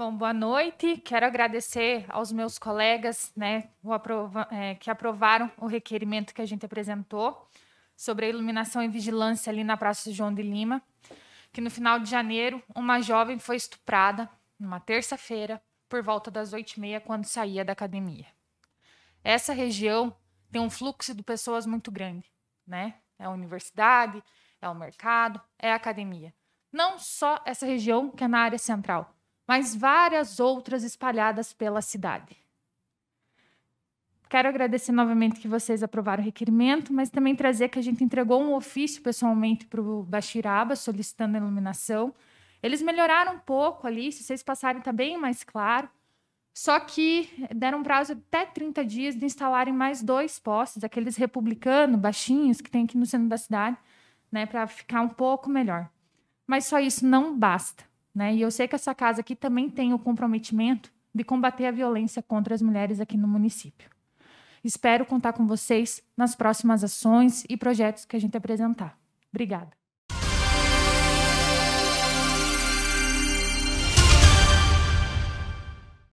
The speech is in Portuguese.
Bom, boa noite. Quero agradecer aos meus colegas né, aprova é, que aprovaram o requerimento que a gente apresentou sobre a iluminação e vigilância ali na Praça João de Lima, que no final de janeiro uma jovem foi estuprada numa terça-feira por volta das oito e meia quando saía da academia. Essa região tem um fluxo de pessoas muito grande, né? É a universidade, é o mercado, é a academia. Não só essa região que é na área central, mas várias outras espalhadas pela cidade. Quero agradecer novamente que vocês aprovaram o requerimento, mas também trazer que a gente entregou um ofício pessoalmente para o Baxiraba solicitando a iluminação. Eles melhoraram um pouco ali, se vocês passarem está bem mais claro. Só que deram um prazo até 30 dias de instalarem mais dois postes, aqueles republicanos, baixinhos, que tem aqui no centro da cidade, né, para ficar um pouco melhor. Mas só isso não basta. Né? E eu sei que essa casa aqui também tem o comprometimento de combater a violência contra as mulheres aqui no município. Espero contar com vocês nas próximas ações e projetos que a gente apresentar. Obrigada.